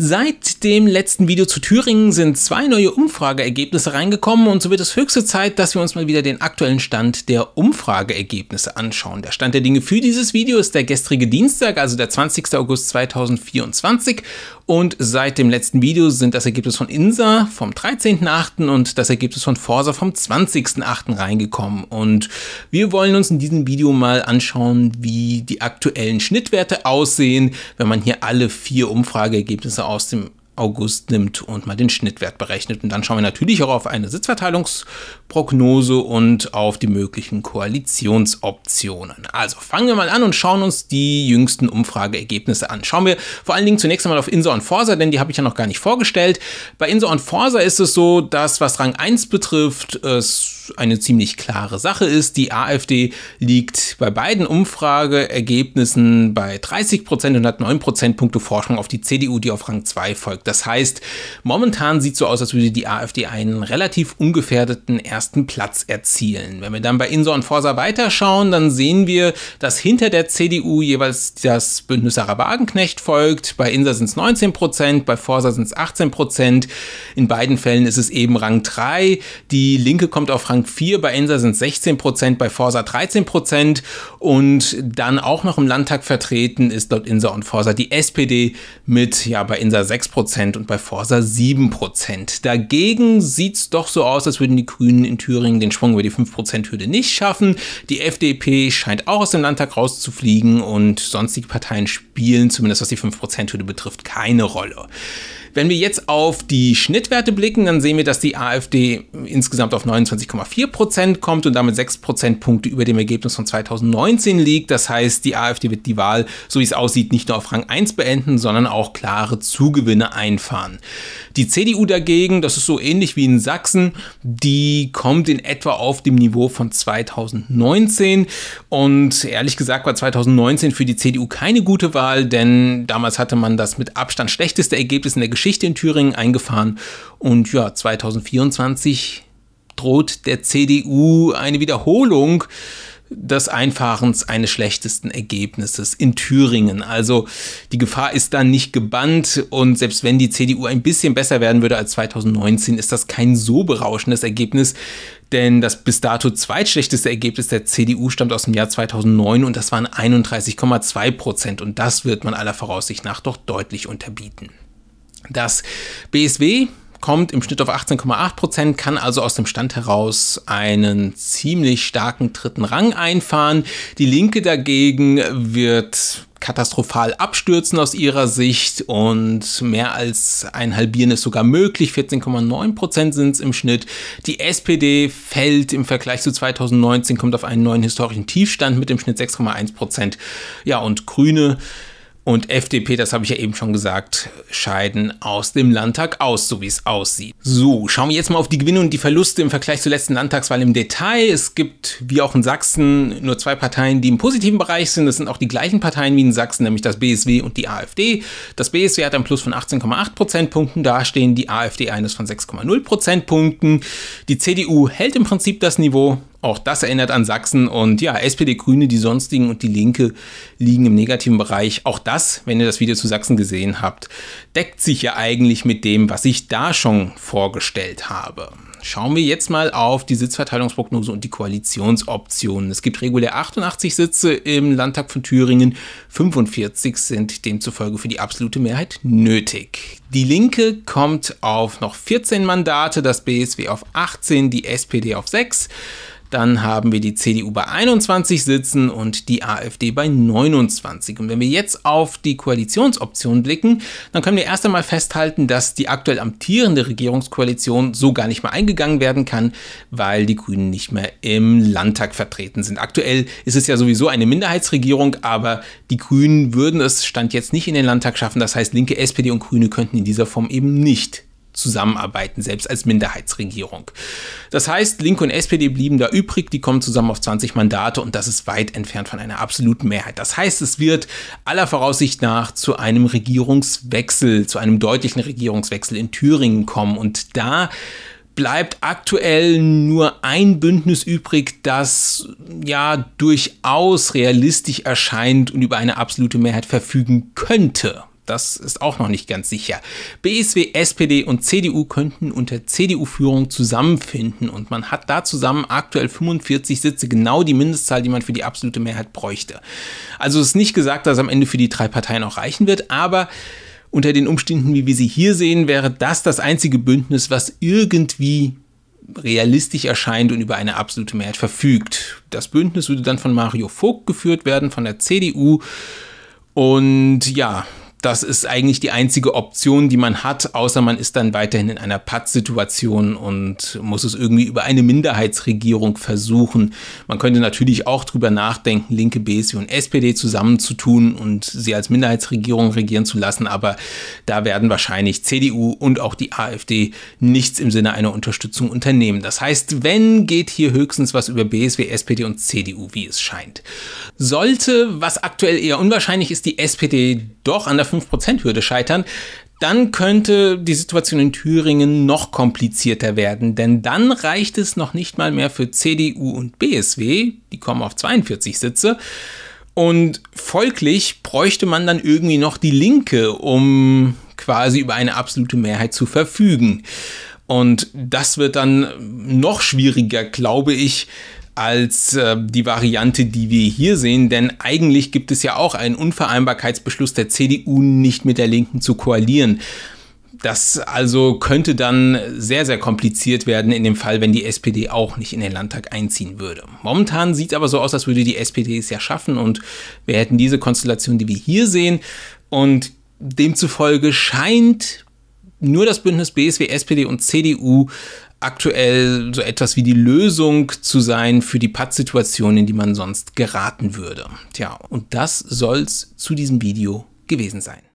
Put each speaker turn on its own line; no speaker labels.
Seit dem letzten Video zu Thüringen sind zwei neue Umfrageergebnisse reingekommen und so wird es höchste Zeit, dass wir uns mal wieder den aktuellen Stand der Umfrageergebnisse anschauen. Der Stand der Dinge für dieses Video ist der gestrige Dienstag, also der 20. August 2024 und seit dem letzten Video sind das Ergebnis von INSA vom 13.8. und das Ergebnis von Forsa vom 20.8. reingekommen und wir wollen uns in diesem Video mal anschauen, wie die aktuellen Schnittwerte aussehen, wenn man hier alle vier Umfrageergebnisse aus dem August nimmt und mal den Schnittwert berechnet. Und dann schauen wir natürlich auch auf eine Sitzverteilungsprognose und auf die möglichen Koalitionsoptionen. Also fangen wir mal an und schauen uns die jüngsten Umfrageergebnisse an. Schauen wir vor allen Dingen zunächst einmal auf Insa und Forsa, denn die habe ich ja noch gar nicht vorgestellt. Bei Insa und Forsa ist es so, dass was Rang 1 betrifft, es eine ziemlich klare Sache ist. Die AfD liegt bei beiden Umfrageergebnissen bei 30 Prozent und hat 9 Prozentpunkte Forschung auf die CDU, die auf Rang 2 folgt. Das heißt, momentan sieht es so aus, als würde die AfD einen relativ ungefährdeten ersten Platz erzielen. Wenn wir dann bei Insor und Forsa weiterschauen, dann sehen wir, dass hinter der CDU jeweils das Bündnis Sarah Wagenknecht folgt. Bei Insa sind es 19 Prozent, bei Forsa sind es 18 Prozent. In beiden Fällen ist es eben Rang 3. Die Linke kommt auf Rang Rang 4, bei Insa sind 16 bei Forsa 13 und dann auch noch im Landtag vertreten ist laut Insa und Forsa die SPD mit ja bei Insa 6 und bei Forsa 7 Dagegen sieht es doch so aus, als würden die Grünen in Thüringen den Sprung über die 5 Hürde nicht schaffen. Die FDP scheint auch aus dem Landtag rauszufliegen und sonstige Parteien spielen, zumindest was die 5 Hürde betrifft, keine Rolle. Wenn wir jetzt auf die Schnittwerte blicken, dann sehen wir, dass die AfD insgesamt auf 29,5 4% kommt und damit 6 Punkte über dem Ergebnis von 2019 liegt. Das heißt, die AfD wird die Wahl, so wie es aussieht, nicht nur auf Rang 1 beenden, sondern auch klare Zugewinne einfahren. Die CDU dagegen, das ist so ähnlich wie in Sachsen, die kommt in etwa auf dem Niveau von 2019. Und ehrlich gesagt war 2019 für die CDU keine gute Wahl, denn damals hatte man das mit Abstand schlechteste Ergebnis in der Geschichte in Thüringen eingefahren. Und ja, 2024 droht der CDU eine Wiederholung des Einfahrens eines schlechtesten Ergebnisses in Thüringen. Also die Gefahr ist dann nicht gebannt und selbst wenn die CDU ein bisschen besser werden würde als 2019, ist das kein so berauschendes Ergebnis, denn das bis dato zweitschlechteste Ergebnis der CDU stammt aus dem Jahr 2009 und das waren 31,2 Prozent und das wird man aller Voraussicht nach doch deutlich unterbieten. Das BSW kommt im Schnitt auf 18,8 Prozent, kann also aus dem Stand heraus einen ziemlich starken dritten Rang einfahren. Die Linke dagegen wird katastrophal abstürzen aus ihrer Sicht und mehr als ein Halbieren ist sogar möglich. 14,9 Prozent sind es im Schnitt. Die SPD fällt im Vergleich zu 2019, kommt auf einen neuen historischen Tiefstand mit dem Schnitt 6,1 Prozent. Ja, und Grüne und FDP, das habe ich ja eben schon gesagt, scheiden aus dem Landtag aus, so wie es aussieht. So, schauen wir jetzt mal auf die Gewinne und die Verluste im Vergleich zur letzten Landtagswahl im Detail. Es gibt, wie auch in Sachsen, nur zwei Parteien, die im positiven Bereich sind. Das sind auch die gleichen Parteien wie in Sachsen, nämlich das BSW und die AfD. Das BSW hat ein Plus von 18,8 Prozentpunkten dastehen, die AfD eines von 6,0 Prozentpunkten. Die CDU hält im Prinzip das Niveau, auch das erinnert an Sachsen und ja, SPD, Grüne, die sonstigen und die Linke liegen im negativen Bereich. Auch das, wenn ihr das Video zu Sachsen gesehen habt, deckt sich ja eigentlich mit dem, was ich da schon vorgestellt habe. Schauen wir jetzt mal auf die Sitzverteilungsprognose und die Koalitionsoptionen. Es gibt regulär 88 Sitze im Landtag von Thüringen, 45 sind demzufolge für die absolute Mehrheit nötig. Die Linke kommt auf noch 14 Mandate, das BSW auf 18, die SPD auf 6. Dann haben wir die CDU bei 21 Sitzen und die AfD bei 29. Und wenn wir jetzt auf die Koalitionsoption blicken, dann können wir erst einmal festhalten, dass die aktuell amtierende Regierungskoalition so gar nicht mehr eingegangen werden kann, weil die Grünen nicht mehr im Landtag vertreten sind. Aktuell ist es ja sowieso eine Minderheitsregierung, aber die Grünen würden es Stand jetzt nicht in den Landtag schaffen. Das heißt, linke SPD und Grüne könnten in dieser Form eben nicht zusammenarbeiten, selbst als Minderheitsregierung. Das heißt, Linke und SPD blieben da übrig, die kommen zusammen auf 20 Mandate und das ist weit entfernt von einer absoluten Mehrheit. Das heißt, es wird aller Voraussicht nach zu einem Regierungswechsel, zu einem deutlichen Regierungswechsel in Thüringen kommen und da bleibt aktuell nur ein Bündnis übrig, das ja durchaus realistisch erscheint und über eine absolute Mehrheit verfügen könnte. Das ist auch noch nicht ganz sicher. BSW, SPD und CDU könnten unter CDU-Führung zusammenfinden und man hat da zusammen aktuell 45 Sitze, genau die Mindestzahl, die man für die absolute Mehrheit bräuchte. Also ist nicht gesagt, dass am Ende für die drei Parteien auch reichen wird, aber unter den Umständen, wie wir sie hier sehen, wäre das das einzige Bündnis, was irgendwie realistisch erscheint und über eine absolute Mehrheit verfügt. Das Bündnis würde dann von Mario Vogt geführt werden, von der CDU. Und ja, das ist eigentlich die einzige Option, die man hat, außer man ist dann weiterhin in einer Paz-Situation und muss es irgendwie über eine Minderheitsregierung versuchen. Man könnte natürlich auch drüber nachdenken, linke BSW und SPD zusammenzutun und sie als Minderheitsregierung regieren zu lassen, aber da werden wahrscheinlich CDU und auch die AfD nichts im Sinne einer Unterstützung unternehmen. Das heißt, wenn geht hier höchstens was über BSW, SPD und CDU, wie es scheint. Sollte, was aktuell eher unwahrscheinlich ist, die SPD doch an der 5%-Hürde scheitern, dann könnte die Situation in Thüringen noch komplizierter werden, denn dann reicht es noch nicht mal mehr für CDU und BSW, die kommen auf 42 Sitze, und folglich bräuchte man dann irgendwie noch die Linke, um quasi über eine absolute Mehrheit zu verfügen. Und das wird dann noch schwieriger, glaube ich, als äh, die Variante, die wir hier sehen, denn eigentlich gibt es ja auch einen Unvereinbarkeitsbeschluss der CDU, nicht mit der Linken zu koalieren. Das also könnte dann sehr, sehr kompliziert werden in dem Fall, wenn die SPD auch nicht in den Landtag einziehen würde. Momentan sieht es aber so aus, als würde die SPD es ja schaffen und wir hätten diese Konstellation, die wir hier sehen. Und demzufolge scheint nur das Bündnis BSW, SPD und CDU aktuell so etwas wie die Lösung zu sein für die Pattsituation, in die man sonst geraten würde. Tja, und das soll's zu diesem Video gewesen sein.